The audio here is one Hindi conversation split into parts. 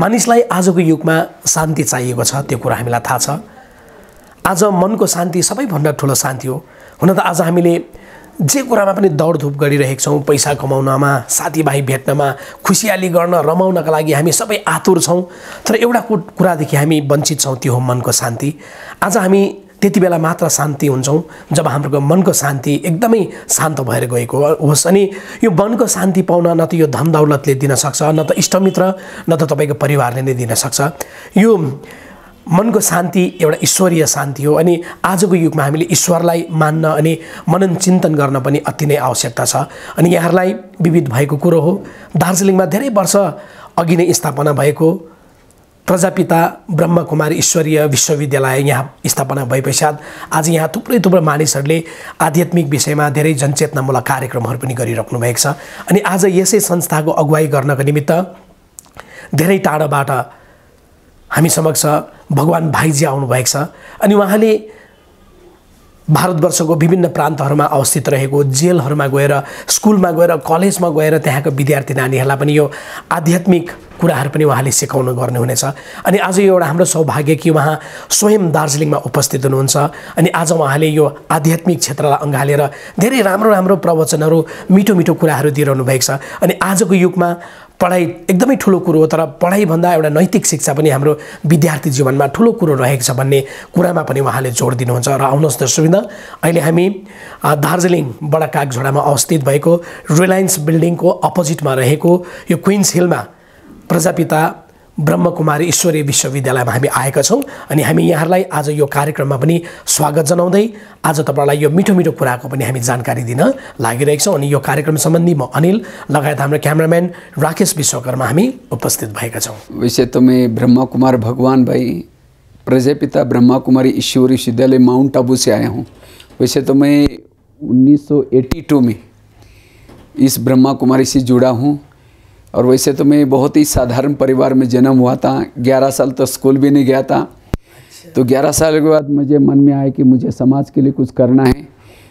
मानिसलाई आजको युगमा शान्ति चाहिएको छ त्यो कुरा हामीलाई थाहा छ आज मनको शान्ति सबैभन्दा ठुलो शान्ति हो हुन त आज हामीले जे कुरामा पनि दौडधुप गरिरहेको छौँ पैसा कमाउनमा साथीभाइ भेट्नमा खुसियाली गर्न रमाउनका लागि हामी सबै आतुर छौँ तर एउटा कुरादेखि हामी वञ्चित छौँ त्यो हो मनको शान्ति आज हामी त्यति बेला मात्र शान्ति हुन्छौँ जब हाम्रो मनको शान्ति एकदमै शान्त भएर गएको होस् अनि यो मनको शान्ति पाउन न त यो धन दौलतले दिनसक्छ न त इष्टमित्र न त तपाईँको परिवारले नै दिनसक्छ यो मनको शान्ति एउटा ईश्वरीय शान्ति हो अनि आजको युगमा हामीले ईश्वरलाई मान्न अनि मनन चिन्तन गर्न पनि अति नै आवश्यकता छ अनि यहाँहरूलाई विविध भएको कुरो हो दार्जिलिङमा धेरै वर्ष अघि नै स्थापना भएको प्रजापिता ब्रह्मकुमारी ईश्वरीय विश्वविद्यालय यहाँ स्थापना भए पश्चात आज यहाँ थुप्रै थुप्रै मानिसहरूले आध्यात्मिक विषयमा धेरै जनचेतनामूलक कार्यक्रमहरू पनि गरिराख्नु भएको छ अनि आज यसै संस्थाको अगुवाई गर्नको निमित्त धेरै टाढोबाट हामी समक्ष भगवान् भाइजी आउनुभएको छ अनि उहाँले भारतवर्षको विभिन्न प्रान्तहरूमा अवस्थित रहेको जेलहरूमा गएर स्कुलमा गएर कलेजमा गएर त्यहाँको विद्यार्थी नानीहरूलाई पनि यो आध्यात्मिक कुराहरू पनि उहाँले सिकाउनु हुनेछ अनि आज यो एउटा हाम्रो सौभाग्य कि उहाँ स्वयं दार्जिलिङमा उपस्थित हुनुहुन्छ अनि आज उहाँले यो आध्यात्मिक क्षेत्रलाई अँगालेर धेरै राम्रो राम्रो प्रवचनहरू मिठो मिठो कुराहरू दिइरहनु भएको छ अनि आजको युगमा पढाइ एकदमै ठुलो कुरो हो तर पढाइभन्दा एउटा नैतिक शिक्षा पनि हाम्रो विद्यार्थी जीवनमा ठुलो कुरो रहेको छ भन्ने कुरामा पनि उहाँले जोड दिनुहुन्छ र आउनुहोस् सुविधा अहिले हामी दार्जिलिङ दार्जिलिङबाट कागझोडामा अवस्थित भएको रिलायन्स बिल्डिङको अपोजिटमा रहेको यो क्विन्स हिलमा प्रजापिता ब्रह्मकुमारी ईश्वरीय विश्वविद्यालयमा हामी आएका छौँ अनि हामी यहाँहरूलाई आज यो कार्यक्रममा पनि स्वागत जनाउँदै आज तपाईँहरूलाई यो मिठो मिठो कुराको पनि हामी जानकारी दिन लागिरहेको अनि यो कार्यक्रम सम्बन्धी म अनिल लगायत हाम्रो क्यामराम्यान राकेश विश्वकर्मा हामी उपस्थित भएका छौँ वैसे तपाईँ ब्रह्मकुमार भगवान भाइ प्रजापिता ब्रह्मकुमारी ईश्वरी विश्वविद्यालय माउन्ट आबू से आया हुँ वैसे त मैं 1982 में इस ब्रह्मा कुमारी से जुड़ा हूँ और वैसे तो मैं बहुत ही साधारण परिवार में जन्म हुआ था ग्यारह साल तो स्कूल भी नहीं गया था अच्छा। तो ग्यारह साल के बाद मुझे मन में आया कि मुझे समाज के लिए कुछ करना है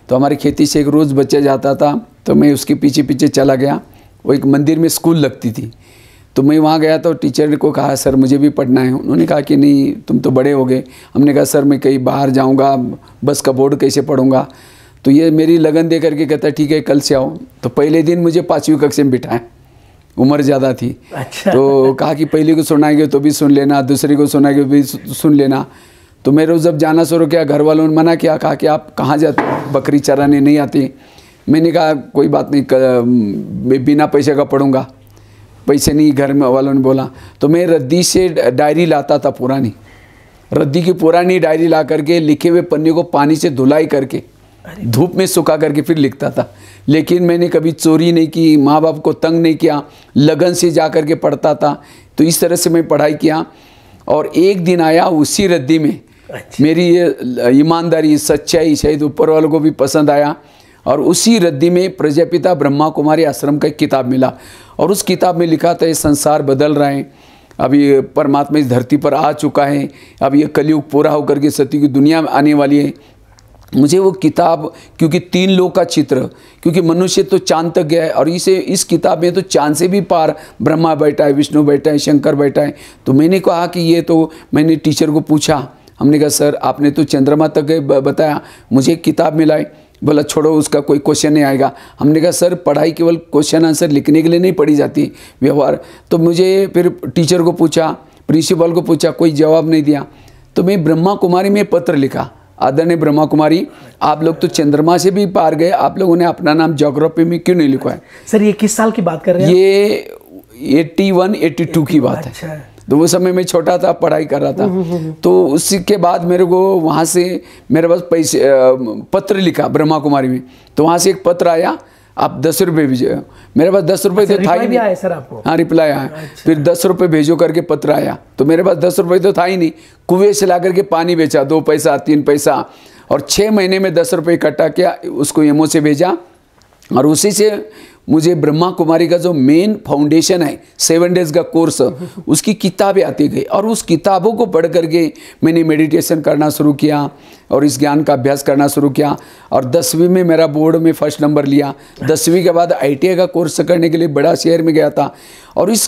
तो हमारी खेती से एक रोज़ बच्चा जाता था तो मैं उसके पीछे पीछे चला गया वो एक मंदिर में स्कूल लगती थी तो मैं वहाँ गया तो टीचर को कहा सर मुझे भी पढ़ना है उन्होंने कहा कि नहीं तुम तो बड़े हो गए हमने कहा सर मैं कहीं बाहर जाऊँगा बस का बोर्ड कैसे पढ़ूँगा तो ये मेरी लगन दे करके कहता ठीक है कल से आओ तो पहले दिन मुझे पाँचवीं कक्षा में बिठाया उम्र ज़्यादा थी अच्छा तो कहा कि पहली को सुनाएंगे तो भी सुन लेना दूसरी को सुनाएंगे तो भी सुन लेना तो मेरे जब जाना शुरू किया घर वालों ने मना किया कहा कि आप कहाँ जाते बकरी चराने नहीं आती मैंने कहा कोई बात नहीं कर, मैं बिना पैसे का पढ़ूंगा पैसे नहीं घर में वालों ने बोला तो मैं रद्दी से डायरी लाता था पुरानी रद्दी की पुरानी डायरी ला करके लिखे हुए पन्ने को पानी से धुलाई करके धूप में सुखा करके फिर लिखता था लेकिन मैंने कभी चोरी नहीं की माँ बाप को तंग नहीं किया लगन से जा कर के पढ़ता था तो इस तरह से मैं पढ़ाई किया और एक दिन आया उसी रद्दी में अच्छा। मेरी ये ईमानदारी सच्चाई शायद ऊपर वालों को भी पसंद आया और उसी रद्दी में प्रजापिता ब्रह्मा कुमारी आश्रम का एक किताब मिला और उस किताब में लिखा था ये संसार बदल रहा है अभी परमात्मा इस धरती पर आ चुका है अब ये कलयुग पूरा होकर के सती की दुनिया में आने वाली है मुझे वो किताब क्योंकि तीन लोग का चित्र क्योंकि मनुष्य तो चांद तक गया है और इसे इस किताब में तो चांद से भी पार ब्रह्मा बैठा है विष्णु बैठा है शंकर बैठा है तो मैंने कहा कि ये तो मैंने टीचर को पूछा हमने कहा सर आपने तो चंद्रमा तक बताया मुझे किताब मिलाई बोला छोड़ो उसका कोई क्वेश्चन नहीं आएगा हमने कहा सर पढ़ाई केवल क्वेश्चन आंसर लिखने के लिए नहीं पढ़ी जाती व्यवहार तो मुझे फिर टीचर को पूछा प्रिंसिपल को पूछा कोई जवाब नहीं दिया तो मैं ब्रह्मा कुमारी में पत्र लिखा आदरणीय ब्रह्मा कुमारी आप लोग तो चंद्रमा से भी पार गए आप लोगों ने अपना नाम जोग्राफी में क्यों नहीं लिखवाया सर ये किस साल की बात कर रहे हैं ये एट्टी वन एट्टी टू की बात है अच्छा। तो वो समय में छोटा था पढ़ाई कर रहा था हम्म, हम्म, हम्म। तो उसके बाद मेरे को वहाँ से मेरे पास पैसे पत्र लिखा ब्रह्मा कुमारी में तो वहाँ से एक पत्र आया आप दस रुपये भेजो मेरे पास दस रुपये अच्छा, तो था ही नहीं सर आपको हाँ रिप्लाई आया अच्छा। फिर दस रुपये भेजो करके पत्र आया तो मेरे पास दस रुपये तो था ही नहीं कुएं से ला करके पानी बेचा दो पैसा तीन पैसा और छः महीने में दस रुपये इकट्ठा किया उसको एमओ से भेजा और उसी से मुझे ब्रह्मा कुमारी का जो मेन फाउंडेशन है सेवन डेज का कोर्स उसकी किताबें आती गई और उस किताबों को पढ़ करके मैंने मेडिटेशन करना शुरू किया और इस ज्ञान का अभ्यास करना शुरू किया और दसवीं में मेरा बोर्ड में फर्स्ट नंबर लिया दसवीं के बाद आईटीआई का कोर्स करने के लिए बड़ा शहर में गया था और इस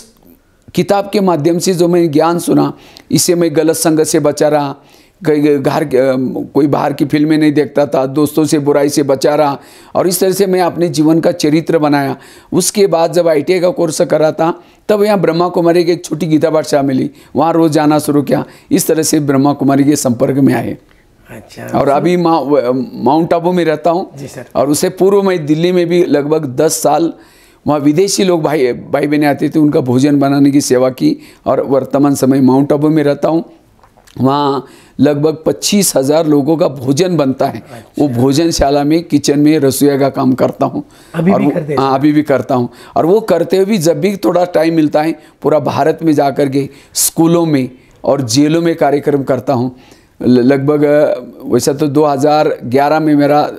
किताब के माध्यम से जो मैंने ज्ञान सुना इससे मैं गलत संगत से बचा रहा कई घर कोई बाहर की फिल्में नहीं देखता था दोस्तों से बुराई से बचा रहा और इस तरह से मैं अपने जीवन का चरित्र बनाया उसके बाद जब आई का कोर्स करा था तब यहाँ ब्रह्मा कुमारी की एक छोटी गीता पाठशाला मिली वहाँ रोज़ जाना शुरू किया इस तरह से ब्रह्मा कुमारी के संपर्क में आए अच्छा और अभी माउंट आबू में रहता हूँ और उससे पूर्व मैं दिल्ली में भी लगभग दस साल वहाँ विदेशी लोग भाई भाई बहने आते थे उनका भोजन बनाने की सेवा की और वर्तमान समय माउंट आबू में रहता हूँ वहाँ लगभग पच्चीस हज़ार लोगों का भोजन बनता है अच्छा। वो भोजनशाला में किचन में रसोई का काम करता हूँ अभी, और भी करते हाँ अभी भी करता हूँ और वो करते हुए भी जब भी थोड़ा टाइम मिलता है पूरा भारत में जा कर के स्कूलों में और जेलों में कार्यक्रम करता हूँ लगभग वैसा तो 2011 में, में मेरा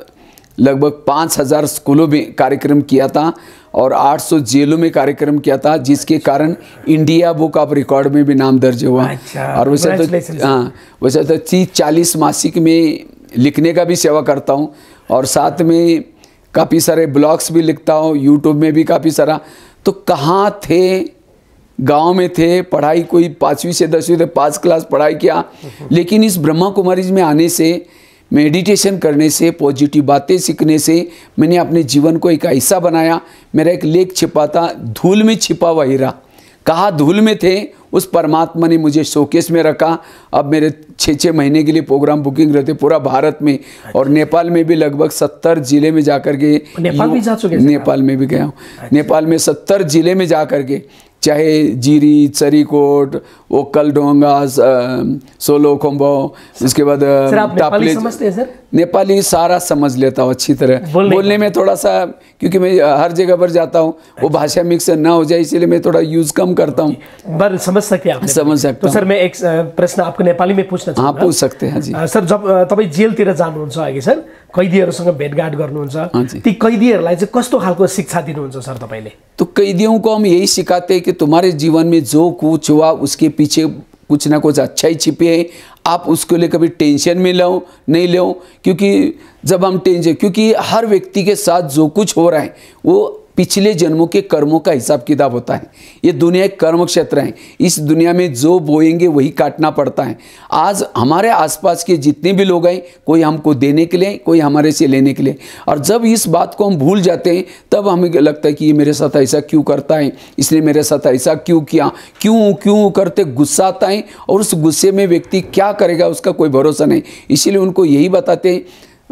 लगभग हज़ार स्कूलों में कार्यक्रम किया था और 800 जेलों में कार्यक्रम किया था जिसके कारण इंडिया बुक ऑफ रिकॉर्ड में भी नाम दर्ज हुआ अच्छा, और वैसे तो हाँ वैसे तो तीस चालीस मासिक में लिखने का भी सेवा करता हूँ और साथ में काफ़ी सारे ब्लॉग्स भी लिखता हूँ यूट्यूब में भी काफ़ी सारा तो कहाँ थे गांव में थे पढ़ाई कोई पाँचवीं से दसवीं से पाँच क्लास पढ़ाई किया लेकिन इस ब्रह्मा कुमारी में आने से मेडिटेशन करने से पॉजिटिव बातें सीखने से मैंने अपने जीवन को एक ऐसा बनाया मेरा एक लेख छिपा था धूल में छिपा हुआ हीरा कहा धूल में थे उस परमात्मा ने मुझे शोकेस में रखा अब मेरे छः छः महीने के लिए प्रोग्राम बुकिंग रहते पूरा भारत में अच्छा। और नेपाल में भी लगभग सत्तर जिले में जाकर के नेपाल भी जा चुके नेपाल में भी गया हूँ अच्छा। नेपाल में सत्तर जिले में जा कर के चाहे जीरी चरीकोट वो कल डोंगा सोलो खोबो इसके बाद सर? नेपाली सारा समझ लेता हूँ अच्छी तरह बोलने, बोलने में थोड़ा सा क्योंकि मैं हर जगह पर जाता हूँ वो अच्छा। भाषा मिक्स ना हो जाए इसलिए मैं थोड़ा यूज़ कम करता हूँ पर समझ सकते हैं समझ सकते तो सर मैं एक प्रश्न आपको नेपाली में पूछना हाँ पूछ सकते हैं जी सर जब जेल तीर जानू आगे सर कैदीहरूसँग भेटघाट गर्नुहुन्छ ती कैदीहरूलाई चाहिँ कस्तो खालको शिक्षा दिनुहुन्छ सर तपाईँले तो कैदियों हम यही सिकाते कि तुम्हारे जीवन में जो कुछ हुआ उसके पीछे कुछ न कुछ अच्छाई छिपी है आप उसको लिए कभी टेंशन में लो नहीं लो क्योंकि जब हम टेंशन क्योंकि हर व्यक्ति के साथ जो कुछ हो रहा है वो पिछले जन्मों के कर्मों का हिसाब किताब होता है ये दुनिया एक कर्म क्षेत्र है इस दुनिया में जो बोएंगे वही काटना पड़ता है आज हमारे आसपास के जितने भी लोग हैं कोई हमको देने के लिए कोई हमारे से लेने के लिए और जब इस बात को हम भूल जाते हैं तब हमें लगता है कि ये मेरे साथ ऐसा क्यों करता है इसने मेरे साथ ऐसा क्यों किया क्यों क्यों करते गुस्सा आता है और उस गुस्से में व्यक्ति क्या करेगा उसका कोई भरोसा नहीं इसीलिए उनको यही बताते हैं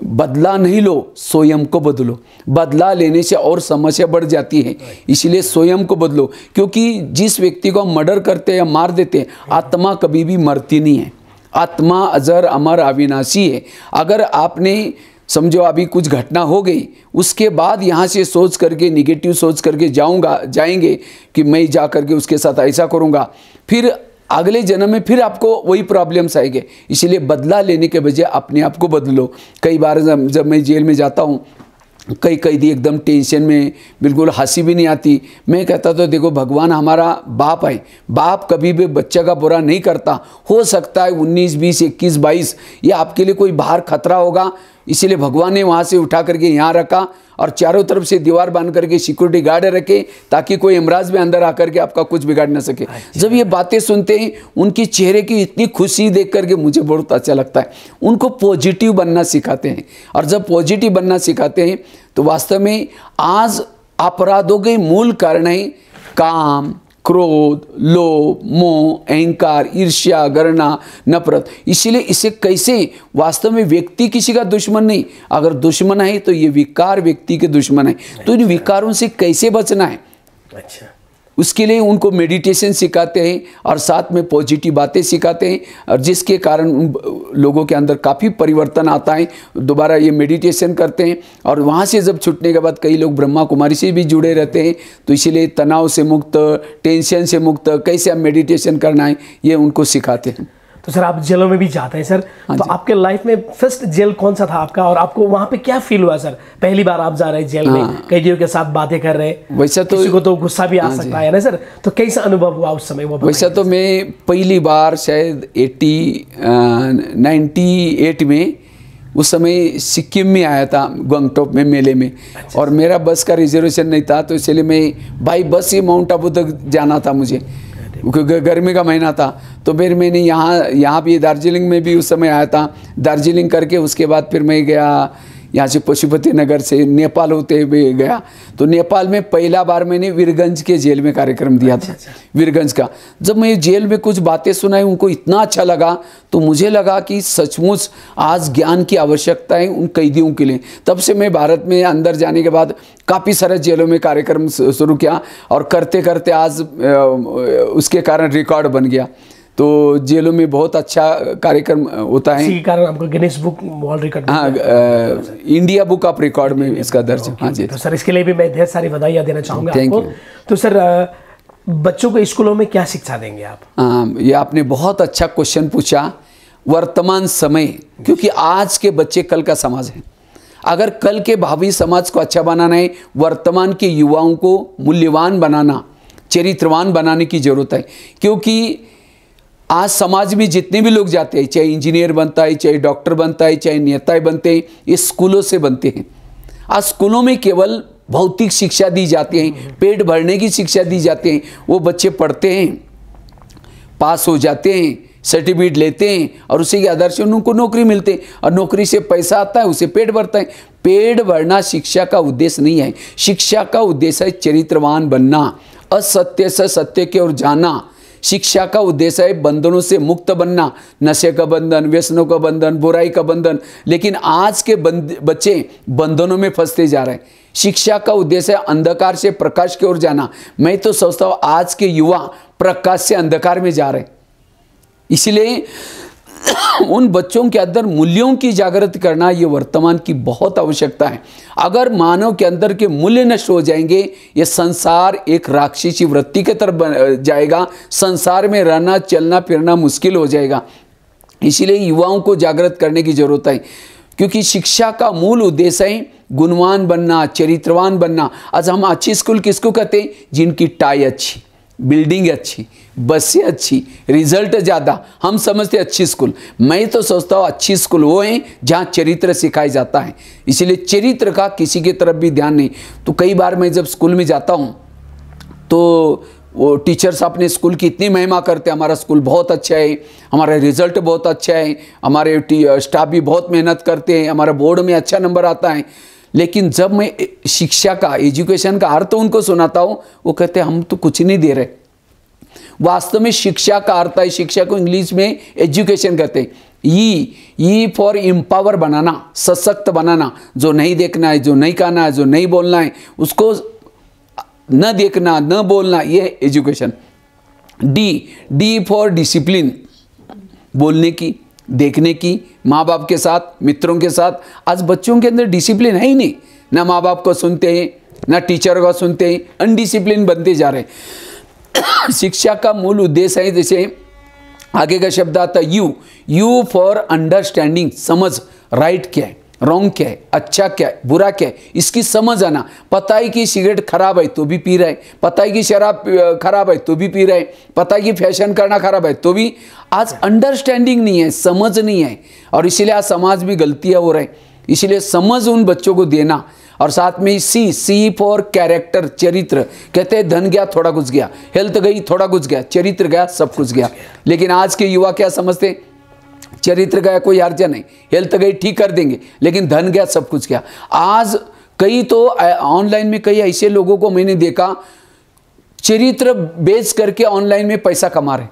बदला नहीं लो स्वयं को बदलो बदला लेने से और समस्या बढ़ जाती है इसलिए स्वयं को बदलो क्योंकि जिस व्यक्ति को हम मर्डर करते हैं या मार देते हैं आत्मा कभी भी मरती नहीं है आत्मा अजर अमर अविनाशी है अगर आपने समझो अभी कुछ घटना हो गई उसके बाद यहाँ से सोच करके निगेटिव सोच करके जाऊँगा जाएंगे कि मैं जा करके उसके साथ ऐसा करूँगा फिर अगले जन्म में फिर आपको वही प्रॉब्लम्स आएंगे इसीलिए बदला लेने के बजाय अपने आप को बदलो कई बार जब, जब मैं जेल में जाता हूँ कई कैदी एकदम टेंशन में बिल्कुल हंसी भी नहीं आती मैं कहता तो देखो भगवान हमारा बाप है बाप कभी भी बच्चे का बुरा नहीं करता हो सकता है 19, 20, 21, 22 ये आपके लिए कोई बाहर खतरा होगा इसीलिए भगवान ने वहाँ से उठा करके यहाँ रखा और चारों तरफ से दीवार बांध करके सिक्योरिटी गार्ड रखे ताकि कोई इमराज में अंदर आकर के आपका कुछ बिगाड़ ना सके अच्छा। जब ये बातें सुनते हैं उनकी चेहरे की इतनी खुशी देख करके मुझे बहुत अच्छा लगता है उनको पॉजिटिव बनना सिखाते हैं और जब पॉजिटिव बनना सिखाते हैं तो वास्तव में आज अपराधों के मूल कारण है काम क्रोध लोभ मोह अहंकार ईर्ष्या गणना नफरत इसीलिए इसे कैसे वास्तव में व्यक्ति किसी का दुश्मन नहीं अगर दुश्मन है तो ये विकार व्यक्ति के दुश्मन है तो इन अच्छा। विकारों से कैसे बचना है अच्छा उसके लिए उनको मेडिटेशन सिखाते हैं और साथ में पॉजिटिव बातें सिखाते हैं और जिसके कारण लोगों के अंदर काफ़ी परिवर्तन आता है दोबारा ये मेडिटेशन करते हैं और वहाँ से जब छूटने के बाद कई लोग ब्रह्मा कुमारी से भी जुड़े रहते हैं तो इसीलिए तनाव से मुक्त टेंशन से मुक्त कैसे हम मेडिटेशन करना है ये उनको सिखाते हैं तो सर आप जेलों में भी जाते हैं सर हाँ तो आपके लाइफ में फर्स्ट जेल कौन सा था आपका और आपको वहाँ पे क्या फील हुआ सर पहली बार आप जा रहे हैं जेल में हाँ। कैदियों के साथ बातें कर रहे हैं तो किसी को तो गुस्सा भी आ हाँ सकता है ना सर तो कैसा अनुभव हुआ उस समय वो वैसे तो मैं पहली बार शायद एट्टी नाइन्टी एट में उस समय सिक्किम में आया था गंगटोक में मेले में अच्छा, और मेरा बस का रिजर्वेशन नहीं था तो इसलिए मैं by bus he mount Abu तक जाना था मुझे क्योंकि गर्मी का महीना था तो फिर मैंने यहाँ यहाँ भी दार्जिलिंग में भी उस समय आया था दार्जिलिंग करके उसके बाद फिर मैं गया यहाँ से पशुपति नगर से नेपाल होते हुए गया तो नेपाल में पहला बार मैंने वीरगंज के जेल में कार्यक्रम दिया था अच्छा, अच्छा। वीरगंज का जब मैं जेल में कुछ बातें सुनाई उनको इतना अच्छा लगा तो मुझे लगा कि सचमुच आज ज्ञान की आवश्यकता है उन कैदियों के लिए तब से मैं भारत में अंदर जाने के बाद काफ़ी सारे जेलों में कार्यक्रम शुरू किया और करते करते आज उसके कारण रिकॉर्ड बन गया तो जेलों में बहुत अच्छा कार्यक्रम होता है आपको गिनेस बुक वर्ल्ड रिकॉर्ड हाँ इंडिया बुक ऑफ रिकॉर्ड में इसका दर्ज हाँ जी तो सर इसके लिए भी मैं ढेर सारी बधाइयाँ देना चाहूँगा यू तो सर बच्चों को स्कूलों में क्या शिक्षा देंगे आप हाँ ये आपने बहुत अच्छा क्वेश्चन पूछा वर्तमान समय क्योंकि आज के बच्चे कल का समाज है अगर कल के भावी समाज को अच्छा बनाना है वर्तमान के युवाओं को मूल्यवान बनाना चरित्रवान बनाने की ज़रूरत है क्योंकि आज समाज में जितने भी लोग जाते हैं चाहे इंजीनियर बनता है चाहे डॉक्टर बनता है चाहे नेताएं बनते हैं ये स्कूलों से बनते हैं आज स्कूलों में केवल भौतिक शिक्षा दी जाती है पेट भरने की शिक्षा दी जाती है वो बच्चे पढ़ते हैं पास हो जाते हैं सर्टिफिकेट लेते हैं और उसी के आधार से उनको नौकरी मिलते हैं और नौकरी से पैसा आता है उसे पेट भरता है पेट भरना शिक्षा का उद्देश्य नहीं है शिक्षा का उद्देश्य है चरित्रवान बनना असत्य से सत्य की ओर जाना शिक्षा का उद्देश्य है बंधनों से मुक्त बनना नशे का बंधन व्यसनों का बंधन बुराई का बंधन लेकिन आज के बंद, बच्चे बंधनों में फंसते जा रहे हैं शिक्षा का उद्देश्य है अंधकार से प्रकाश की ओर जाना मैं तो सोचता हूँ आज के युवा प्रकाश से अंधकार में जा रहे हैं उन बच्चों के अंदर मूल्यों की जागृत करना ये वर्तमान की बहुत आवश्यकता है अगर मानव के अंदर के मूल्य नष्ट हो जाएंगे ये संसार एक राक्षसी वृत्ति के तरफ जाएगा संसार में रहना चलना फिरना मुश्किल हो जाएगा इसीलिए युवाओं को जागृत करने की ज़रूरत है क्योंकि शिक्षा का मूल उद्देश्य है गुणवान बनना चरित्रवान बनना आज हम अच्छी स्कूल किसको कहते हैं जिनकी टाई अच्छी बिल्डिंग अच्छी बसें अच्छी रिजल्ट ज़्यादा हम समझते अच्छी स्कूल मैं तो सोचता हूँ अच्छी स्कूल वो हैं जहाँ चरित्र सिखाया जाता है इसीलिए चरित्र का किसी की तरफ भी ध्यान नहीं तो कई बार मैं जब स्कूल में जाता हूँ तो वो टीचर्स अपने स्कूल की इतनी महिमा करते हैं हमारा स्कूल बहुत अच्छा है हमारा रिजल्ट बहुत अच्छा है हमारे स्टाफ भी बहुत मेहनत करते हैं हमारा बोर्ड में अच्छा नंबर आता है लेकिन जब मैं शिक्षा का एजुकेशन का अर्थ उनको सुनाता हूँ वो कहते हम तो कुछ नहीं दे रहे वास्तव में शिक्षा का अर्थ है शिक्षा को इंग्लिश में एजुकेशन कहते हैं ई ई फॉर एम्पावर बनाना सशक्त बनाना जो नहीं देखना है जो नहीं कहना है जो नहीं बोलना है उसको न देखना न बोलना यह education D D for discipline बोलने की देखने की माँ बाप के साथ मित्रों के साथ आज बच्चों के अंदर डिसिप्लिन है ही नहीं ना माँ बाप को सुनते हैं ना टीचर को सुनते हैं अनडिसिप्लिन बनते जा रहे हैं शिक्षा का मूल उद्देश्य है जैसे आगे का शब्द आता यू यू फॉर अंडरस्टैंडिंग समझ राइट क्या है रॉन्ग क्या है अच्छा क्या है बुरा क्या है इसकी समझ आना पता है कि सिगरेट खराब है तो भी पी रहे पता है कि शराब खराब है तो भी पी रहे पता है कि फैशन करना खराब है तो भी आज अंडरस्टैंडिंग नहीं है समझ नहीं है और इसीलिए आज समाज भी गलतियाँ हो रहे इसीलिए समझ उन बच्चों को देना और साथ में सी सी फॉर कैरेक्टर चरित्र कहते हैं धन गया थोड़ा कुछ गया हेल्थ गई थोड़ा कुछ गया चरित्र गया सब कुछ गया लेकिन आज के युवा क्या समझते हैं चरित्र गया कोई अर्जा नहीं हेल्थ तो गई ठीक कर देंगे लेकिन धन गया सब कुछ गया आज कई तो ऑनलाइन में कई ऐसे लोगों को मैंने देखा चरित्र बेच करके ऑनलाइन में पैसा कमा रहे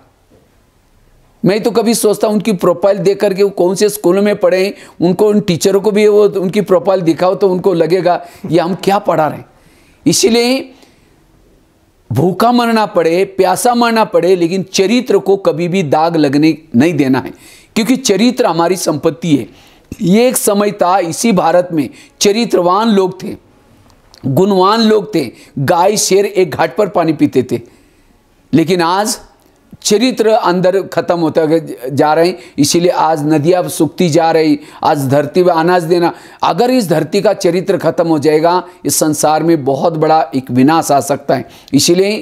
मैं तो कभी सोचता उनकी प्रोफाइल देख करके वो कौन से स्कूलों में पढ़े हैं उनको उन टीचरों को भी वो उनकी प्रोफाइल दिखाओ तो उनको लगेगा ये हम क्या पढ़ा रहे इसीलिए भूखा मरना पड़े प्यासा मरना पड़े लेकिन चरित्र को कभी भी दाग लगने नहीं देना है क्योंकि चरित्र हमारी संपत्ति है ये एक समय था इसी भारत में चरित्रवान लोग थे गुणवान लोग थे गाय शेर एक घाट पर पानी पीते थे लेकिन आज चरित्र अंदर खत्म होता जा रहे हैं इसीलिए आज नदियाँ सूखती जा रही आज धरती पर अनाज देना अगर इस धरती का चरित्र खत्म हो जाएगा इस संसार में बहुत बड़ा एक विनाश आ सकता है इसीलिए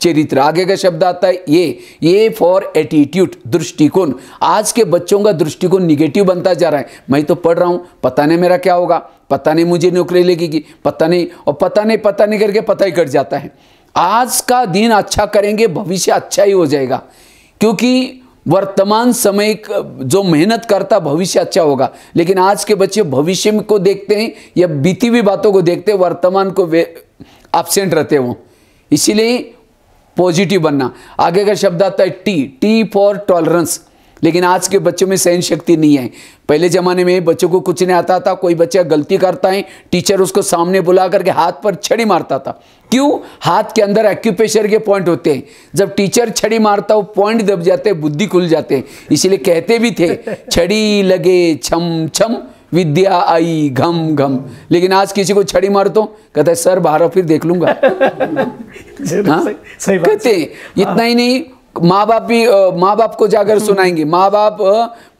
चरित्र आगे का शब्द आता है ये ये फॉर एटीट्यूड दृष्टिकोण आज के बच्चों का दृष्टिकोण निगेटिव बनता जा रहा है मैं तो पढ़ रहा हूँ पता नहीं मेरा क्या होगा पता नहीं मुझे नौकरी लगेगी पता नहीं और पता नहीं पता नहीं करके पता ही कट जाता है आज का दिन अच्छा करेंगे भविष्य अच्छा ही हो जाएगा क्योंकि वर्तमान समय जो मेहनत करता भविष्य अच्छा होगा लेकिन आज के बच्चे भविष्य को देखते हैं या बीती हुई बातों को देखते हैं वर्तमान को एबसेंट रहते हैं वो इसीलिए पॉजिटिव बनना आगे का शब्द आता है टी टी फॉर टॉलरेंस लेकिन आज के बच्चों में सहन शक्ति नहीं है पहले ज़माने में बच्चों को कुछ नहीं आता था कोई बच्चा गलती करता है टीचर उसको सामने बुला करके हाथ पर छड़ी मारता था क्यों हाथ के अंदर एक्यूपेशर के पॉइंट होते हैं जब टीचर छड़ी मारता हो पॉइंट दब जाते बुद्धि खुल जाते हैं इसीलिए कहते भी थे छड़ी लगे छम छम विद्या आई घम घम लेकिन आज किसी को छड़ी मार तो कहते हैं सर बाहर फिर देख लूंगा हाँ? कहते हैं इतना ही नहीं माँ बाप भी माँ बाप को जाकर सुनाएंगे माँ बाप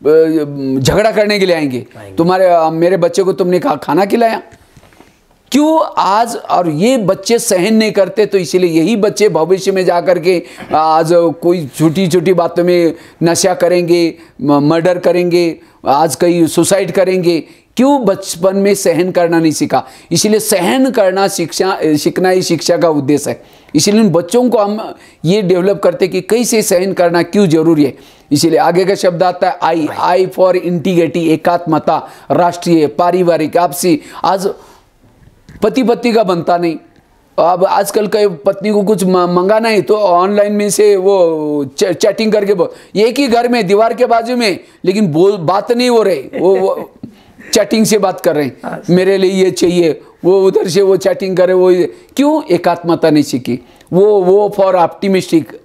झगड़ा करने के लिए आएंगे तुम्हारे मेरे बच्चे को तुमने खाना खिलाया क्यों आज और ये बच्चे सहन नहीं करते तो इसीलिए यही बच्चे भविष्य में जा कर के आज कोई छोटी छोटी बातों में नशा करेंगे मर्डर करेंगे आज कहीं सुसाइड करेंगे क्यों बचपन में सहन करना नहीं सीखा इसलिए सहन करना शिक्षा सीखना ही शिक्षा का उद्देश्य है इसीलिए उन बच्चों को हम ये डेवलप करते कि कैसे सहन करना क्यों जरूरी है इसीलिए आगे का शब्द आता है आई आई फॉर इंटीग्रिटी एकात्मता राष्ट्रीय पारिवारिक आपसी आज पति पत्नी का बनता नहीं अब आजकल कई पत्नी को कुछ मंगाना है तो ऑनलाइन में से वो चैटिंग करके एक ही घर में दीवार के बाजू में लेकिन बोल बात नहीं हो रही वो, वो चैटिंग से बात कर रहे हैं अच्छा। मेरे लिए ये चाहिए वो उधर से वो चैटिंग करे वो क्यों एकात्मता नहीं सीखी वो वो फॉर ऑप्टिमिस्टिक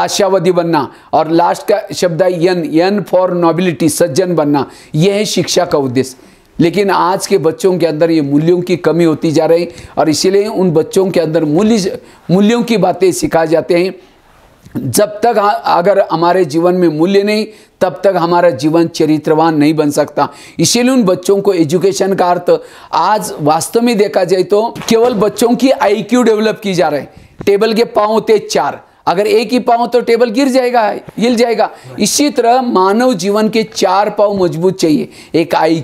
आशावादी बनना और लास्ट का शब्द है यन यन फॉर नॉबिलिटी सज्जन बनना यह है शिक्षा का उद्देश्य लेकिन आज के बच्चों के अंदर ये मूल्यों की कमी होती जा रही और इसीलिए उन बच्चों के अंदर मूल्य मूल्यों की बातें सिखाए जाते हैं जब तक अगर हमारे जीवन में मूल्य नहीं तब तक हमारा जीवन चरित्रवान नहीं बन सकता इसीलिए उन बच्चों को एजुकेशन का अर्थ आज वास्तव में देखा जाए तो केवल बच्चों की आईक्यू डेवलप की जा रही टेबल के पाँव होते चार अगर एक ही पाँव तो टेबल गिर जाएगा हिल जाएगा इसी तरह मानव जीवन के चार पाँव मजबूत चाहिए एक आई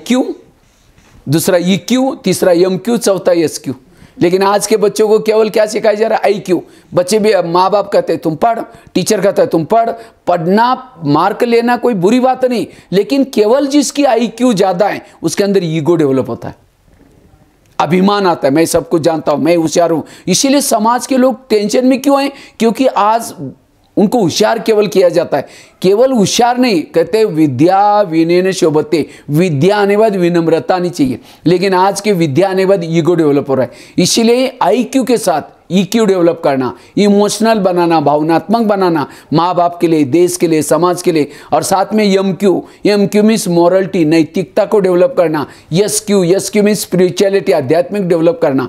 दूसरा ई e क्यू तीसरा यम क्यू चौथा एस क्यू लेकिन आज के बच्चों को केवल क्या सिखाया जा रहा है आई क्यू बच्चे भी माँ बाप कहते हैं तुम पढ़ टीचर कहता है तुम पढ़ पढ़ना मार्क लेना कोई बुरी बात नहीं लेकिन केवल जिसकी आई क्यू ज़्यादा है उसके अंदर ईगो डेवलप होता है अभिमान आता है मैं सब कुछ जानता हूँ मैं होशियार हूँ इसीलिए समाज के लोग टेंशन में क्यों हैं क्योंकि आज उनको होशियार केवल किया जाता है केवल होशियार नहीं कहते विद्या विनय शोभते विद्या आने बाद विनम्रता आनी चाहिए लेकिन आज के विद्या आने बाद ईगो डेवलप हो रहा है इसीलिए आईक्यू के साथ ईक्यू e डेवलप करना इमोशनल बनाना भावनात्मक बनाना माँ बाप के लिए देश के लिए समाज के लिए और साथ में M Q M Q means morality नैतिकता को डेवलप करना S Q S Q means spirituality आध्यात्मिक डेवलप करना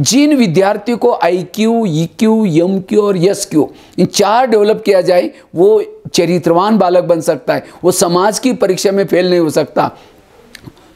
जिन विद्यार्थियों को I Q E Q M Q और यस क्यू इन चार डेवलप किया जाए वो चरित्रवान बालक बन सकता है वो समाज की परीक्षा में फेल नहीं हो सकता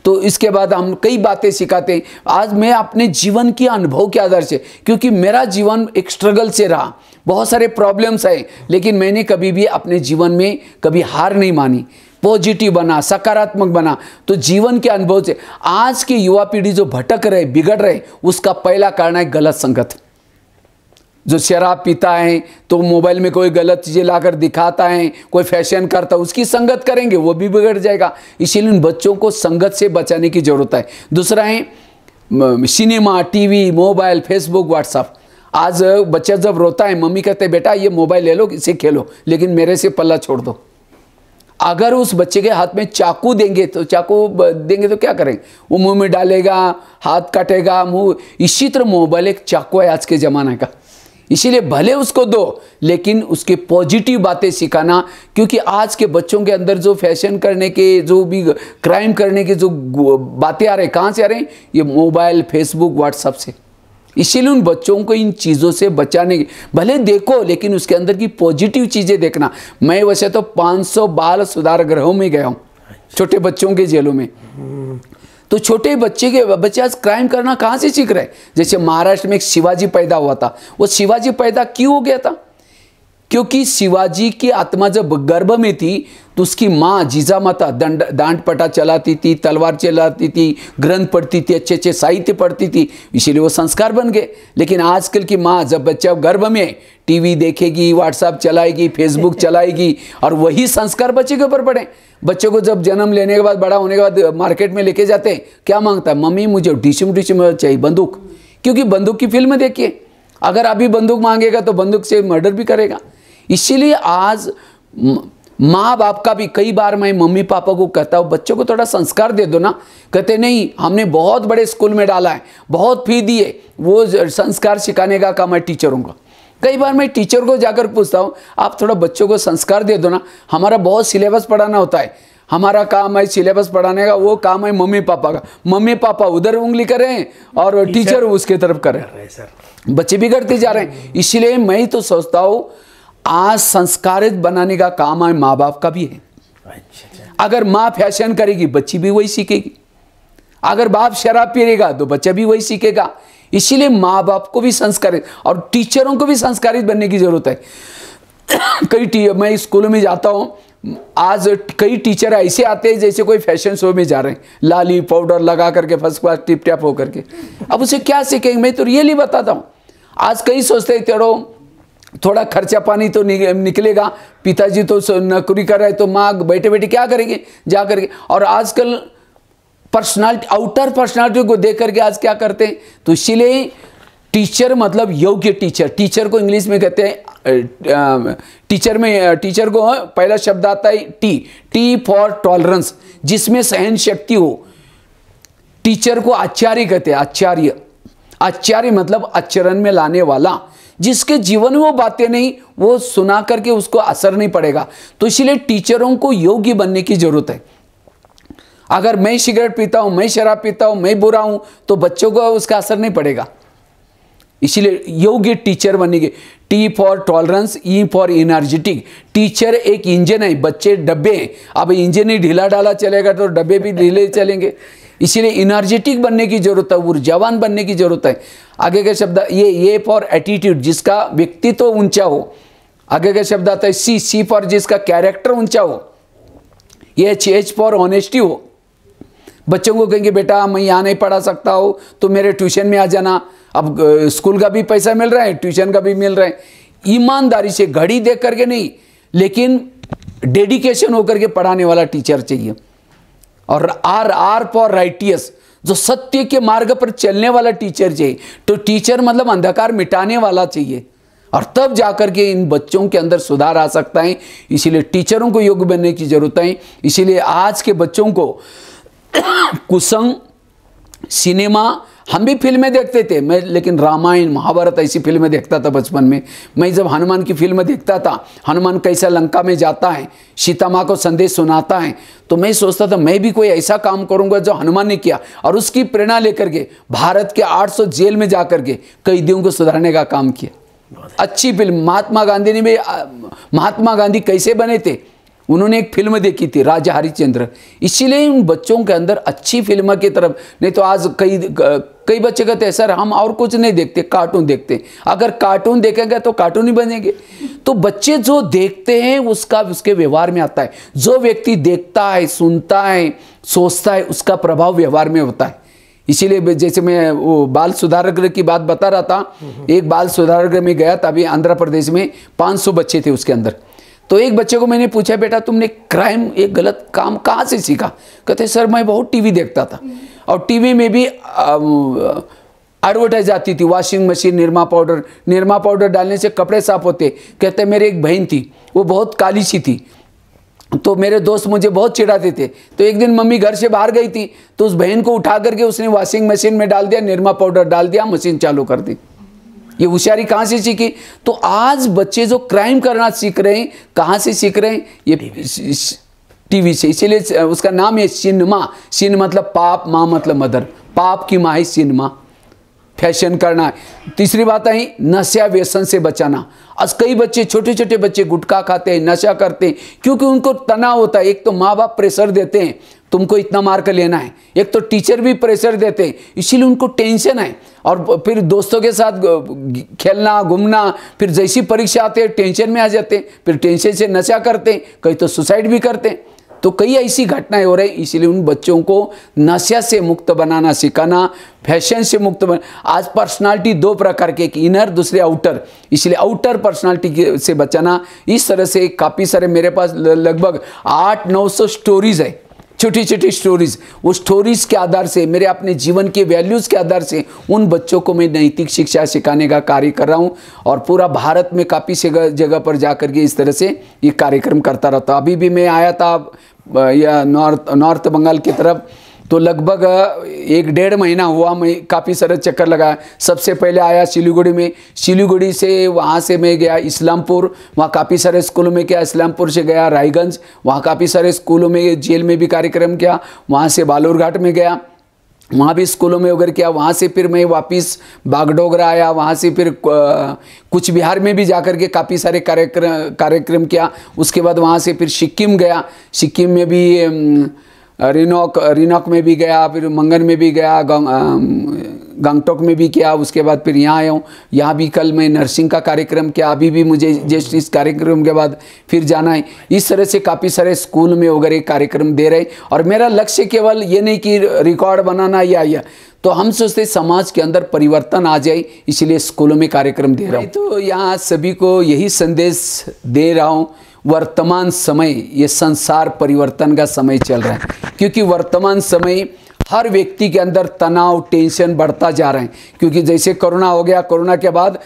तो इसके बाद हम कई बातें सिखाते हैं आज मैं अपने जीवन के अनुभव के आधार से क्योंकि मेरा जीवन एक स्ट्रगल से रहा बहुत सारे प्रॉब्लम्स आए लेकिन मैंने कभी भी अपने जीवन में कभी हार नहीं मानी पॉजिटिव बना सकारात्मक बना तो जीवन के अनुभव से आज की युवा पीढ़ी जो भटक रहे बिगड़ रहे उसका पहला कारण है गलत संगत जो शराब पीता है तो मोबाइल में कोई गलत चीज़ें लाकर दिखाता है कोई फैशन करता है उसकी संगत करेंगे वो भी बिगड़ जाएगा इसीलिए उन बच्चों को संगत से बचाने की ज़रूरत है दूसरा है cinema TV mobile Facebook WhatsApp आज बच्चा जब रोता है मम्मी कहते बेटा ये मोबाइल ले लो इसे खेलो लेकिन मेरे से पल्ला छोड़ दो अगर उस बच्चे के हाथ में चाकू देंगे तो चाकू देंगे तो क्या करेंगे वो मुंह में डालेगा हाथ काटेगा मुंह इसी तरह मोबाइल एक चाकू है आज के ज़माने का इसीलिए भले उसको दो लेकिन उसके पॉजिटिव बातें सिखाना क्योंकि आज के बच्चों के अंदर जो फैशन करने के जो भी क्राइम करने के जो बातें आ रहे हैं कहाँ से आ रहे हैं ये मोबाइल फेसबुक व्हाट्सअप से इसीलिए उन बच्चों को इन चीज़ों से बचाने की भले देखो लेकिन उसके अंदर की पॉजिटिव चीज़ें देखना मैं वैसे तो 500 बाल सुधार गृहों में गया हूँ छोटे बच्चों के जेलों में तो छोटे बच्चे के बच्चे आज क्राइम करना कहाँ से सीख रहे जैसे महाराष्ट्र में एक शिवाजी पैदा हुआ था वो शिवाजी पैदा क्यों हो गया था क्योंकि शिवाजी की आत्मा जब गर्भ में थी तो उसकी माँ जीजा माता दंड दांड पटा चलाती थी तलवार चलाती थी ग्रंथ पढ़ती थी अच्छे अच्छे साहित्य पढ़ती थी इसीलिए वो संस्कार बन गए लेकिन आजकल की माँ जब बच्चा गर्भ में टीवी देखेगी व्हाट्सअप चलाएगी फेसबुक चलाएगी और वही संस्कार बच्चे के ऊपर पड़े बच्चों को जब जन्म लेने के बाद बड़ा होने के बाद मार्केट में लेके जाते हैं क्या मांगता है मम्मी मुझे डिशम डिशम चाहिए बंदूक क्योंकि बंदूक की फिल्म देखिए अगर अभी बंदूक मांगेगा तो बंदूक से मर्डर भी करेगा इसीलिए आज माँ बाप का भी कई बार मैं मम्मी पापा को कहता हूँ बच्चों को थोड़ा संस्कार दे दो ना कहते नहीं हमने बहुत बड़े स्कूल में डाला है बहुत फी दिए वो संस्कार सिखाने का काम है टीचरों का कई बार मैं टीचर को जाकर पूछता हूँ आप थोड़ा बच्चों को संस्कार दे दो ना हमारा बहुत सिलेबस पढ़ाना होता है हमारा काम है सिलेबस पढ़ाने का वो काम है मम्मी पापा का मम्मी पापा उधर उंगली करें और टीचर, उसके तरफ करें कर रहे सर बच्चे करते जा रहे हैं इसीलिए मैं तो सोचता हूँ आज संस्कारित बनाने का काम है माँ बाप का भी है अगर माँ फैशन करेगी बच्ची भी वही सीखेगी अगर बाप शराब पीएगा तो बच्चा भी वही सीखेगा इसीलिए माँ बाप को भी संस्कारित और टीचरों को भी संस्कारित बनने की ज़रूरत है कई टी मैं स्कूलों में जाता हूँ आज कई टीचर ऐसे आते हैं जैसे कोई फैशन शो में जा रहे हैं लाली पाउडर लगा करके फर्स्ट क्लास टिप टैप होकर के अब उसे क्या सीखेंगे मैं तो रियली बताता हूँ आज कई सोचते हैं चलो थोड़ा खर्चा पानी तो निकलेगा पिताजी तो नौकरी कर रहे तो माँ बैठे बैठे क्या करेंगे जा करके और आजकल पर्सनालिटी आउटर पर्सनालिटी को देख करके आज क्या करते हैं तो इसीलिए टीचर मतलब योग्य टीचर टीचर को इंग्लिश में कहते हैं टीचर में टीचर को हाँ, पहला शब्द आता है टी टी फॉर टॉलरेंस जिसमें सहन शक्ति हो टीचर को आचार्य कहते हैं आचार्य आचार्य मतलब आचरण में लाने वाला जिसके जीवन में वो बातें नहीं वो सुना करके उसको असर नहीं पड़ेगा तो इसलिए टीचरों को योग्य बनने की ज़रूरत है अगर मैं सिगरेट पीता हूं मैं शराब पीता हूं मैं बुरा हूं तो बच्चों को उसका असर नहीं पड़ेगा इसलिए योग्य टीचर बनेंगे T for tolerance E for energetic teacher एक इंजन है बच्चे डब्बे हैं अब इंजन ही ढीला डाला चलेगा तो डब्बे भी ढीले चलेंगे इसीलिए इनर्जेटिक बनने की ज़रूरत है ऊर्जावान बनने की ज़रूरत है आगे का शब्द ये ए फॉर एटीट्यूड जिसका व्यक्तित्व तो ऊंचा हो आगे का शब्द आता है सी सी फॉर जिसका कैरेक्टर ऊंचा हो एच एच फॉर ऑनेस्टी हो बच्चों को कहेंगे बेटा मैं यहाँ नहीं पढ़ा सकता हो तो मेरे ट्यूशन में आ जाना अब स्कूल का भी पैसा मिल रहा है ट्यूशन का भी मिल रहा है ईमानदारी से घड़ी देख करके नहीं लेकिन डेडिकेशन होकर के पढ़ाने वाला टीचर चाहिए और आर आर फॉर राइटियस जो सत्य के मार्ग पर चलने वाला टीचर चाहिए तो टीचर मतलब अंधकार मिटाने वाला चाहिए और तब जाकर के इन बच्चों के अंदर सुधार आ सकता है इसीलिए टीचरों को योग्य बनने की ज़रूरत है इसीलिए आज के बच्चों को कुसंग सिनेमा हम भी फिल्में देखते थे मैं लेकिन रामायण महाभारत ऐसी फिल्में देखता था बचपन में मैं जब हनुमान की फिल्म देखता था हनुमान कैसा लंका में जाता है सीता माँ को संदेश सुनाता है तो मैं सोचता था मैं भी कोई ऐसा काम करूँगा जो हनुमान ने किया और उसकी प्रेरणा लेकर के भारत के आठ जेल में जा कर के कैदियों को सुधारने का काम किया अच्छी फिल्म महात्मा गांधी ने भी महात्मा गांधी कैसे बने थे उन्होंने एक फिल्म देखी थी राजा हरिचंद्र इसीलिए उन बच्चों के अंदर अच्छी फिल्म की तरफ नहीं तो आज कई कई बच्चे कहते हैं सर हम और कुछ नहीं देखते कार्टून देखते अगर कार्टून देखेंगे तो कार्टून ही बनेंगे तो बच्चे जो देखते हैं उसका उसके व्यवहार में आता है जो व्यक्ति देखता है सुनता है सोचता है उसका प्रभाव व्यवहार में होता है इसीलिए जैसे मैं वो बाल सुधार गृह की बात बता रहा था हम्म, हम्म। एक बाल सुधार गृह में गया था अभी आंध्र प्रदेश में 500 बच्चे थे उसके अंदर तो एक बच्चे को मैंने पूछा बेटा तुमने क्राइम एक गलत काम कहाँ से सीखा कहते सर मैं बहुत टीवी देखता था हम्म। और टीवी में भी एडवर्टाइज आती थी washing machine Nirma powder Nirma powder डालने से कपड़े साफ होते कहते मेरे एक बहन थी वो बहुत काली सी थी तो मेरे दोस्त मुझे बहुत चिढ़ाते थे तो एक दिन मम्मी घर से बाहर गई थी तो उस बहन को उठा करके उसने वॉशिंग मशीन में डाल दिया निरमा पाउडर डाल दिया मशीन चालू कर दी ये होशियारी कहाँ से सीखी तो आज बच्चे जो क्राइम करना सीख रहे हैं कहाँ से सीख रहे हैं ये टीवी से इसीलिए उसका नाम है सिनेमा सिन मतलब पाप माँ मतलब मदर पाप की माँ है सिनेमा फैशन करना है तीसरी बात आई नशा व्यसन से बचाना आज कई बच्चे छोटे छोटे बच्चे गुटखा खाते हैं नशा करते हैं क्योंकि उनको तनाव होता है एक तो माँ बाप प्रेशर देते हैं तुमको इतना मार्क लेना है एक तो टीचर भी प्रेशर देते हैं इसीलिए उनको टेंशन है और फिर दोस्तों के साथ खेलना घूमना फिर जैसी परीक्षा आते हैं टेंशन में आ जाते हैं फिर टेंशन से नशा करते हैं कहीं तो सुसाइड भी करते हैं तो कई ऐसी घटनाएं हो रही है इसीलिए उन बच्चों को नशा से मुक्त बनाना सिखाना फैशन से मुक्त बन आज पर्सनालिटी दो प्रकार के एक इनर दूसरे आउटर इसलिए आउटर पर्सनालिटी से बचाना इस तरह से काफ़ी सारे मेरे पास लगभग आठ नौ सौ स्टोरीज है छोटी छोटी स्टोरीज वो स्टोरीज के आधार से मेरे अपने जीवन के वैल्यूज़ के आधार से उन बच्चों को मैं नैतिक शिक्षा सिखाने का कार्य कर रहा हूँ और पूरा भारत में काफ़ी जगह पर जा के इस तरह से ये कार्यक्रम करता रहता अभी भी मैं आया था या नॉर्थ नॉर्थ बंगाल की तरफ तो लगभग एक डेढ़ महीना हुआ मैं काफ़ी सारे चक्कर लगाया सबसे पहले आया सिलीगुड़ी में सिलीगुड़ी से वहाँ से मैं गया इस्लामपुर वहाँ काफ़ी सारे स्कूलों में किया इस्लामपुर से गया रायगंज वहाँ काफ़ी सारे स्कूलों में जेल में भी कार्यक्रम किया वहाँ से बालूरघाट में गया वहाँ भी स्कूलों में वगैरह किया वहाँ से फिर मैं वापस बागडोगरा आया वहाँ से फिर कुछ बिहार में भी जा कर के काफ़ी सारे कार्यक्रम कार्यक्रम किया उसके बाद वहाँ से फिर सिक्किम गया सिक्किम में भी रिनोक रिनोक में भी गया फिर मंगन में भी गया गांगटोक में भी किया उसके बाद फिर यहाँ आया हूँ यहाँ भी कल मैं नर्सिंग का कार्यक्रम किया अभी भी मुझे जस्ट इस कार्यक्रम के बाद फिर जाना है इस तरह से काफ़ी सारे स्कूल में वगैरह कार्यक्रम दे रहे और मेरा लक्ष्य केवल ये नहीं कि रिकॉर्ड बनाना या या तो हम सोचते समाज के अंदर परिवर्तन आ जाए इसलिए स्कूलों में कार्यक्रम दे रहा हूँ तो यहाँ सभी को यही संदेश दे रहा हूँ वर्तमान समय ये संसार परिवर्तन का समय चल रहा है क्योंकि वर्तमान समय हर व्यक्ति के अंदर तनाव टेंशन बढ़ता जा रहे हैं क्योंकि जैसे कोरोना हो गया कोरोना के बाद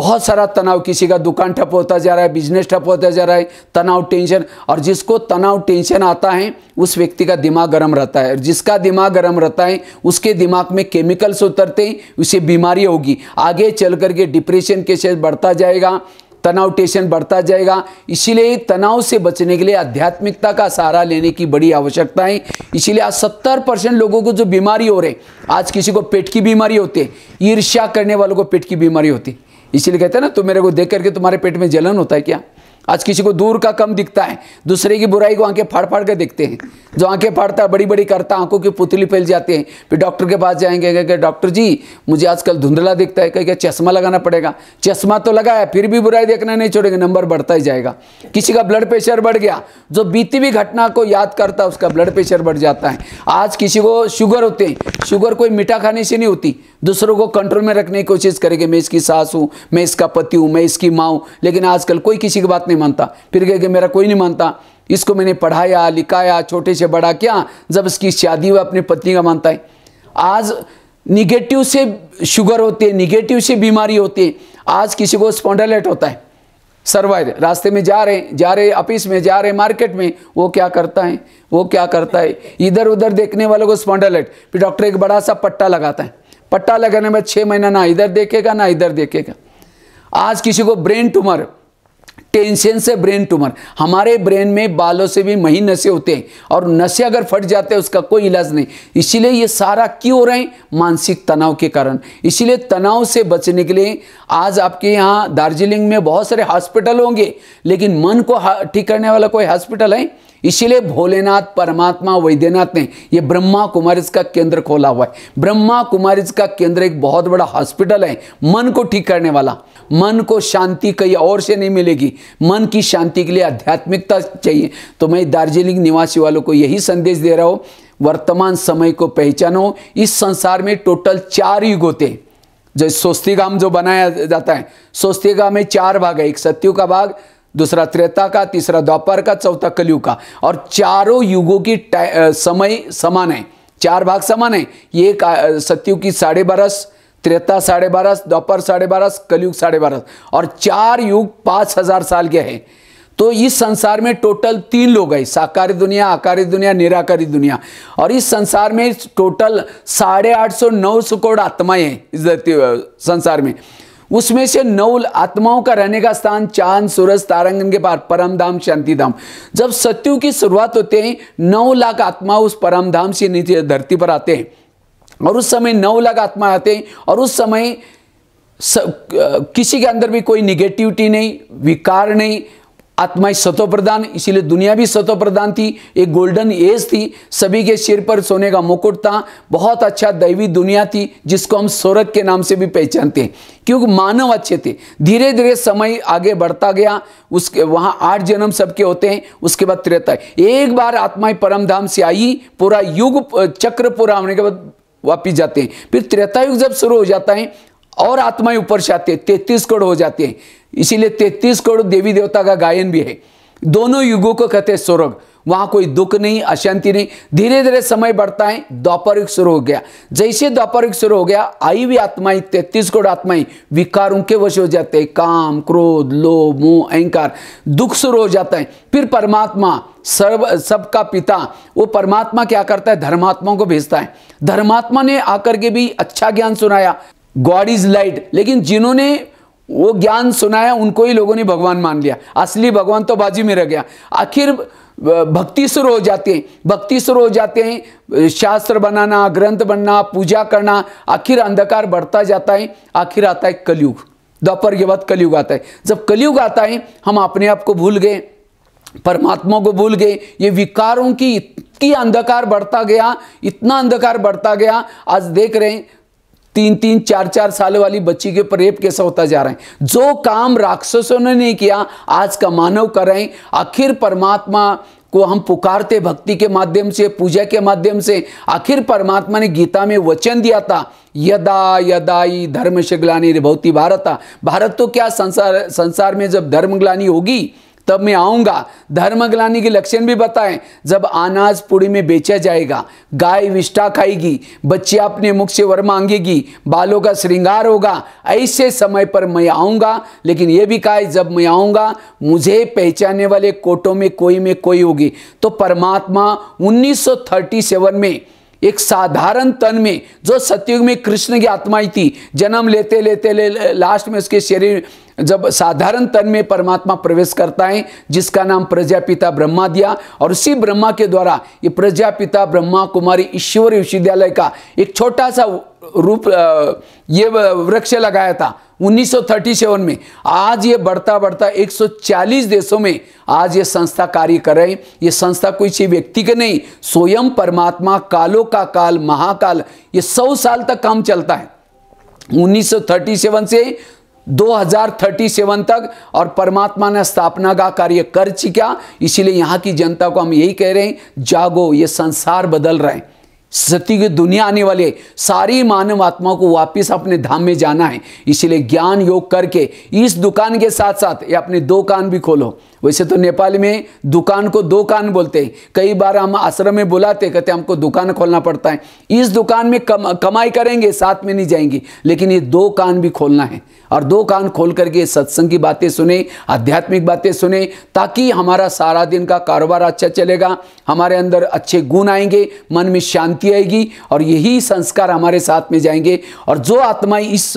बहुत सारा तनाव किसी का दुकान ठप होता जा रहा है बिजनेस ठप होता जा रहा है तनाव टेंशन और जिसको तनाव टेंशन आता है उस व्यक्ति का दिमाग गर्म रहता है और जिसका दिमाग गर्म रहता है उसके दिमाग में केमिकल्स उतरते हैं उसे बीमारी होगी आगे चल करके डिप्रेशन के शेष बढ़ता जाएगा तनाव टेंशन बढ़ता जाएगा इसीलिए तनाव से बचने के लिए आध्यात्मिकता का सहारा लेने की बड़ी आवश्यकता है इसीलिए आज सत्तर परसेंट लोगों को जो बीमारी हो रही आज किसी को पेट की बीमारी होती है ईर्ष्या करने वालों को पेट की बीमारी होती है इसीलिए कहते हैं ना तो मेरे को देख करके तुम्हारे पेट में जलन होता है क्या आज किसी को दूर का कम दिखता है दूसरे की बुराई को आंखें फाड़ फाड़ के देखते हैं जो आंखें फाड़ता है बड़ी बड़ी करता आंखों की पुतली फैल जाते हैं फिर डॉक्टर के पास जाएंगे कह के डॉक्टर जी मुझे आजकल धुंधला दिखता है कह के चश्मा लगाना पड़ेगा चश्मा तो लगाया फिर भी बुराई देखना नहीं छोड़ेंगे नंबर बढ़ता ही जाएगा किसी का ब्लड प्रेशर बढ़ गया जो बीती हुई घटना को याद करता है उसका ब्लड प्रेशर बढ़ जाता है आज किसी को शुगर होते हैं शुगर कोई मीठा खाने से नहीं होती दूसरों को कंट्रोल में रखने की कोशिश करेंगे मैं इसकी सास हूँ मैं इसका पति हूँ मैं इसकी माँ हूँ लेकिन आजकल कोई किसी की बात नहीं मानता फिर कहेंगे मेरा कोई नहीं मानता इसको मैंने पढ़ाया लिखाया छोटे से बड़ा क्या जब इसकी शादी हुआ अपनी पत्नी का मानता है आज निगेटिव से शुगर होती है निगेटिव से बीमारी होती है आज किसी को स्पॉन्डलाइट होता है सर्वाइव रास्ते में जा रहे जा रहे ऑफिस में जा रहे मार्केट में वो क्या करता है वो क्या करता है इधर उधर देखने वालों को स्पॉन्डलाइट फिर डॉक्टर एक बड़ा सा पट्टा लगाता है पट्टा लगाने में छः महीना ना इधर देखेगा ना इधर देखेगा आज किसी को ब्रेन ट्यूमर टेंशन से ब्रेन ट्यूमर हमारे ब्रेन में बालों से भी मही नशे होते हैं और नशे अगर फट जाते हैं उसका कोई इलाज नहीं इसीलिए ये सारा क्यों हो रहे हैं मानसिक तनाव के कारण इसीलिए तनाव से बचने के लिए आज आपके यहाँ दार्जिलिंग में बहुत सारे हॉस्पिटल होंगे लेकिन मन को ठीक करने वाला कोई हॉस्पिटल है इसीलिए भोलेनाथ परमात्मा वैद्यनाथ ने ये ब्रह्मा कुमारीज का केंद्र खोला हुआ है ब्रह्मा कुमारीज का केंद्र एक बहुत बड़ा हॉस्पिटल है मन को ठीक करने वाला मन को शांति कहीं और से नहीं मिलेगी मन की शांति के लिए आध्यात्मिकता चाहिए तो मैं दार्जिलिंग निवासी वालों को यही संदेश दे रहा हूँ वर्तमान समय को पहचानो इस संसार में टोटल चार युग होते हैं जो सोस्तिगाम जो बनाया जाता है सोस्तिगा में चार भाग है एक सत्यु का भाग दूसरा त्रेता का तीसरा द्वापर का चौथा कलयुग का और चारों युगों की समय समान है चार भाग समान है ये सत्यु की साढ़े बरस त्रेता साढ़े बारह दोपहर साढ़े बारह कलयुग साढ़े बारह और चार युग पाँच हजार साल के हैं तो इस संसार में टोटल तीन लोग हैं साकारी दुनिया आकारी दुनिया निराकारी दुनिया और इस संसार में टोटल साढ़े आठ सौ नौ सौ करोड़ आत्माएं हैं इस संसार में उसमें से नौ आत्माओं का रहने का स्थान चांद सूरज तारंगन के पार परम धाम शांति धाम जब सत्यु की शुरुआत होते हैं नौ लाख आत्मा उस परम धाम से नीचे धरती पर आते हैं और उस समय नौ लाख आत्मा आते हैं और उस समय स, किसी के अंदर भी कोई निगेटिविटी नहीं विकार नहीं आत्माएं सतो प्रधान इसीलिए दुनिया भी सतो प्रधान थी एक गोल्डन एज थी सभी के सिर पर सोने का मुकुट था बहुत अच्छा दैवी दुनिया थी जिसको हम सोरग के नाम से भी पहचानते हैं क्योंकि मानव अच्छे थे धीरे धीरे समय आगे बढ़ता गया उसके वहाँ आठ जन्म सबके होते हैं उसके बाद त्रेता एक बार आत्माएं परमधाम से आई पूरा युग चक्र पूरा होने के बाद वापिस जाते हैं फिर त्रेता युग जब शुरू हो जाता है और आत्माएं ऊपर से आते हैं तैतीस करोड़ हो जाते हैं इसीलिए तैतीस करोड़ देवी देवता का गायन भी है दोनों युगों को कहते हैं स्वर्ग वहां कोई दुख नहीं अशांति नहीं धीरे धीरे समय बढ़ता है द्वापर युग शुरू हो गया जैसे द्वापर युग शुरू हो गया आई भी आत्माएं तैतीस करोड़ आत्माएं विकारों के वश हो जाते हैं काम क्रोध लोभ मोह अहंकार दुख शुरू हो जाता है फिर परमात्मा सर्व सबका पिता वो परमात्मा क्या करता है धर्मात्मा को भेजता है धर्मात्मा ने आकर के भी अच्छा ज्ञान सुनाया गॉड इज लाइट लेकिन जिन्होंने वो ज्ञान सुनाया उनको ही लोगों ने भगवान मान लिया असली भगवान तो बाजी में रह गया आखिर भक्ति सुर हो जाते हैं भक्ति सुर हो जाते हैं शास्त्र बनाना ग्रंथ बनना पूजा करना आखिर अंधकार बढ़ता जाता है आखिर आता है कलयुग दोपहर के बाद कलयुग आता है जब कलयुग आता है हम अपने आप को भूल गए परमात्मा को भूल गए ये विकारों की इतनी अंधकार बढ़ता गया इतना अंधकार बढ़ता गया आज देख रहे हैं तीन तीन चार चार साल वाली बच्ची के ऊपर रेप होता जा रहा है जो काम राक्षसों ने नहीं किया आज का मानव कर रहे हैं आखिर परमात्मा को हम पुकारते भक्ति के माध्यम से पूजा के माध्यम से आखिर परमात्मा ने गीता में वचन दिया था यदा यदाई धर्म से ग्लानी भौती भारत भारत तो क्या संसार संसार में जब धर्म ग्लानी होगी तब मैं आऊंगा धर्म ग्लानी के लक्षण भी बताएं जब अनाज पुड़ी में बेचा जाएगा गाय विष्ठा खाएगी बच्चे अपने मुख से वर मांगेगी बालों का श्रृंगार होगा ऐसे समय पर मैं आऊँगा लेकिन यह भी कहा जब मैं आऊँगा मुझे पहचाने वाले कोटों में कोई में कोई होगी तो परमात्मा 1937 में एक साधारण तन में जो सत्युग में कृष्ण की आत्माई थी जन्म लेते लेते ले, लास्ट में उसके शरीर जब साधारण तन में परमात्मा प्रवेश करता है जिसका नाम प्रजापिता ब्रह्मा दिया और उसी ब्रह्मा के द्वारा ये प्रजापिता ब्रह्मा कुमारी ईश्वरी विश्वविद्यालय का एक छोटा सा रूप ये वृक्ष लगाया था 1937 में आज ये बढ़ता बढ़ता 140 देशों में आज ये संस्था कार्य कर रहे ये संस्था कोई सी व्यक्ति के नहीं स्वयं परमात्मा कालों का काल महाकाल ये सौ साल तक काम चलता है 1937 से 2037 तक और परमात्मा ने स्थापना का कार्य कर चुका इसीलिए यहाँ की जनता को हम यही कह रहे हैं जागो ये संसार बदल रहे हैं सती की दुनिया आने वाली है सारी मानव आत्मा को वापस अपने धाम में जाना है इसीलिए ज्ञान योग करके इस दुकान के साथ साथ ये अपने दो कान भी खोलो वैसे तो नेपाल में दुकान को दो कान बोलते हैं कई बार हम आश्रम में बुलाते कहते हमको दुकान खोलना पड़ता है इस दुकान में कम कमाई करेंगे साथ में नहीं जाएंगे लेकिन ये दो कान भी खोलना है और दो कान खोल करके सत्संग की बातें सुने आध्यात्मिक बातें सुने ताकि हमारा सारा दिन का कारोबार अच्छा चलेगा हमारे अंदर अच्छे गुण आएंगे मन में शांति आएगी और यही संस्कार हमारे साथ में जाएंगे और जो आत्माएं इस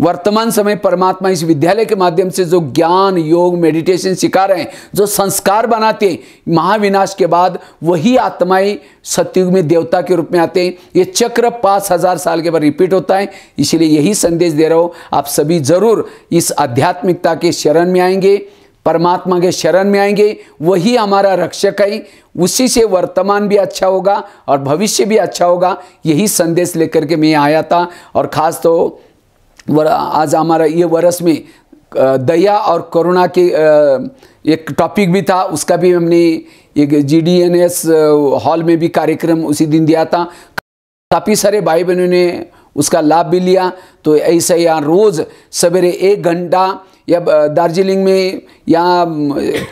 वर्तमान समय परमात्मा इस विद्यालय के माध्यम से जो ज्ञान योग मेडिटेशन सिखा रहे हैं जो संस्कार बनाते हैं महाविनाश के बाद वही आत्माएं सत्युग में देवता के रूप में आते हैं ये चक्र पाँच हज़ार साल के बाद रिपीट होता है इसलिए यही संदेश दे रहा हो आप सभी ज़रूर इस आध्यात्मिकता के शरण में आएंगे परमात्मा के शरण में आएंगे वही हमारा रक्षक है उसी से वर्तमान भी अच्छा होगा और भविष्य भी अच्छा होगा यही संदेश लेकर के मैं आया था और ख़ास तो वर आज हमारा ये वर्ष में दया और करुणा के एक टॉपिक भी था उसका भी हमने एक जी हॉल में भी कार्यक्रम उसी दिन दिया था काफ़ी सारे भाई बहनों ने उसका लाभ भी लिया तो ऐसे यहाँ रोज़ सवेरे एक घंटा या दार्जिलिंग में यहाँ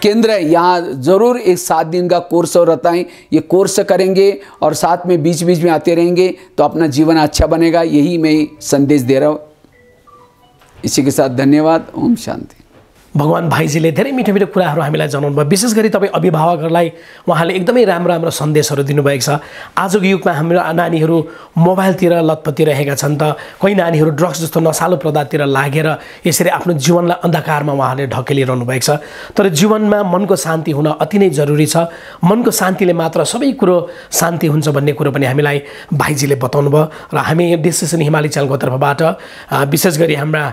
केंद्र है यहाँ ज़रूर एक सात दिन का कोर्स और रहता है ये कोर्स करेंगे और साथ में बीच बीच में आते रहेंगे तो अपना जीवन अच्छा बनेगा यही मैं संदेश दे रहा हूँ इसी के साथ धन्यवाद ओम शान्ति भगवान भाइजीले धेरै मिठो मिठो कुराहरू हामीलाई जनाउनु भयो विशेष गरी तपाईँ अभिभावकहरूलाई उहाँले एकदमै राम्रो राम्रो सन्देशहरू दिनुभएको छ आजको युगमा हाम्रो नानीहरू मोबाइलतिर लतपति रहेका छन् त कोही नानीहरू ड्रग्स जस्तो नसालु पदार्थतिर लागेर यसरी आफ्नो जीवनलाई अन्धकारमा उहाँले ढकेलिरहनु भएको छ तर जीवनमा मनको शान्ति हुन अति नै जरुरी छ मनको शान्तिले मात्र सबै कुरो शान्ति हुन्छ भन्ने कुरो पनि हामीलाई भाइजीले बताउनु भयो र हामी डिसिसन हिमाली च्यानलको तर्फबाट विशेष गरी हाम्रा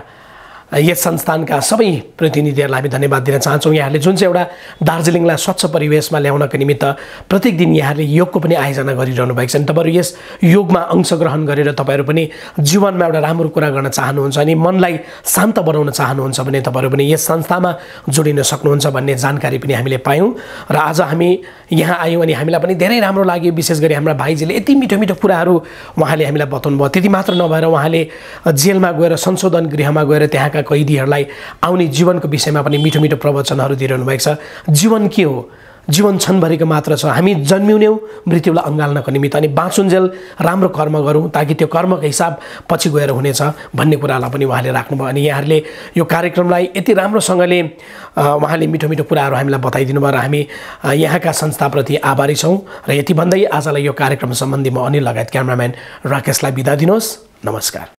यस संस्थानका सबै प्रतिनिधिहरूलाई हामी धन्यवाद दिन चाहन्छौँ यहाँहरूले जुन चाहिँ एउटा दार्जिलिङलाई स्वच्छ परिवेशमा ल्याउनको निमित्त प्रत्येक दिन यहाँहरूले योगको पनि आयोजना गरिरहनु भएको छ अनि तपाईँहरू यस योगमा अंशग्रहण गरेर तपाईँहरू पनि जीवनमा एउटा राम्रो कुरा गर्न चाहनुहुन्छ अनि मनलाई शान्त बनाउन चाहनुहुन्छ भने तपाईँहरू पनि यस संस्थामा जोडिन सक्नुहुन्छ भन्ने जानकारी पनि हामीले पायौँ र आज हामी यहाँ आयौँ अनि हामीलाई पनि धेरै राम्रो लाग्यो विशेष गरी हाम्रा भाइजीले यति मिठो मिठो कुराहरू उहाँले हामीलाई बताउनु भयो त्यति मात्र नभएर उहाँले जेलमा गएर संशोधन गृहमा गएर त्यहाँका भएका कैदीहरूलाई आउने जीवनको विषयमा पनि मिठो मिठो प्रवचनहरू दिइरहनु भएको छ जीवन के हो जीवन क्षणभरिको मात्र छ हामी जन्मिउन्यौँ मृत्युलाई अँगाल्नको निमित्त अनि बाँचुन्जेल राम्रो कर्म गरौँ ताकि त्यो कर्मको हिसाब पछि गएर हुनेछ भन्ने कुरालाई पनि उहाँले राख्नुभयो अनि यहाँहरूले यो कार्यक्रमलाई यति राम्रोसँगले उहाँले मिठो मिठो कुराहरू हामीलाई बताइदिनु भयो र हामी यहाँका संस्थाप्रति आभारी छौँ र यति भन्दै आजलाई यो कार्यक्रम सम्बन्धी म अनिल लगायत क्यामराम्यान राकेशलाई बिदा दिनुहोस् नमस्कार